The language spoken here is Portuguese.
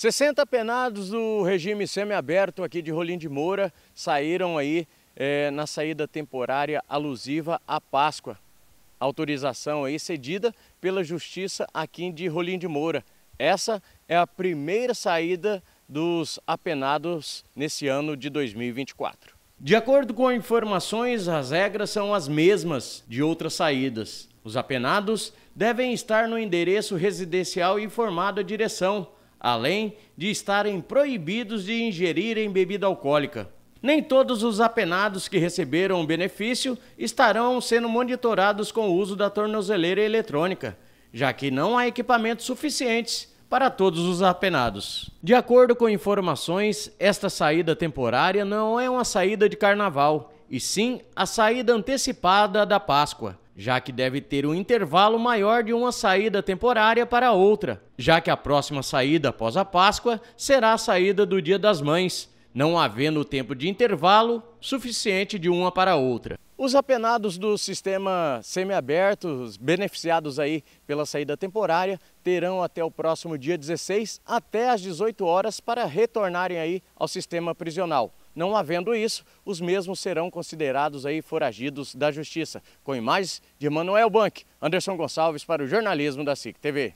60 penados do regime semiaberto aqui de Rolim de Moura saíram aí é, na saída temporária alusiva à Páscoa. Autorização aí cedida pela Justiça aqui de Rolim de Moura. Essa é a primeira saída dos apenados nesse ano de 2024. De acordo com informações, as regras são as mesmas de outras saídas. Os apenados devem estar no endereço residencial informado à direção além de estarem proibidos de ingerirem bebida alcoólica. Nem todos os apenados que receberam o benefício estarão sendo monitorados com o uso da tornozeleira eletrônica, já que não há equipamentos suficientes para todos os apenados. De acordo com informações, esta saída temporária não é uma saída de carnaval, e sim a saída antecipada da Páscoa já que deve ter um intervalo maior de uma saída temporária para outra, já que a próxima saída após a Páscoa será a saída do Dia das Mães, não havendo tempo de intervalo suficiente de uma para outra. Os apenados do sistema semiaberto, beneficiados aí pela saída temporária, terão até o próximo dia 16, até às 18 horas, para retornarem aí ao sistema prisional. Não havendo isso, os mesmos serão considerados aí foragidos da justiça. Com imagens de Manuel Banque, Anderson Gonçalves para o jornalismo da SIC TV.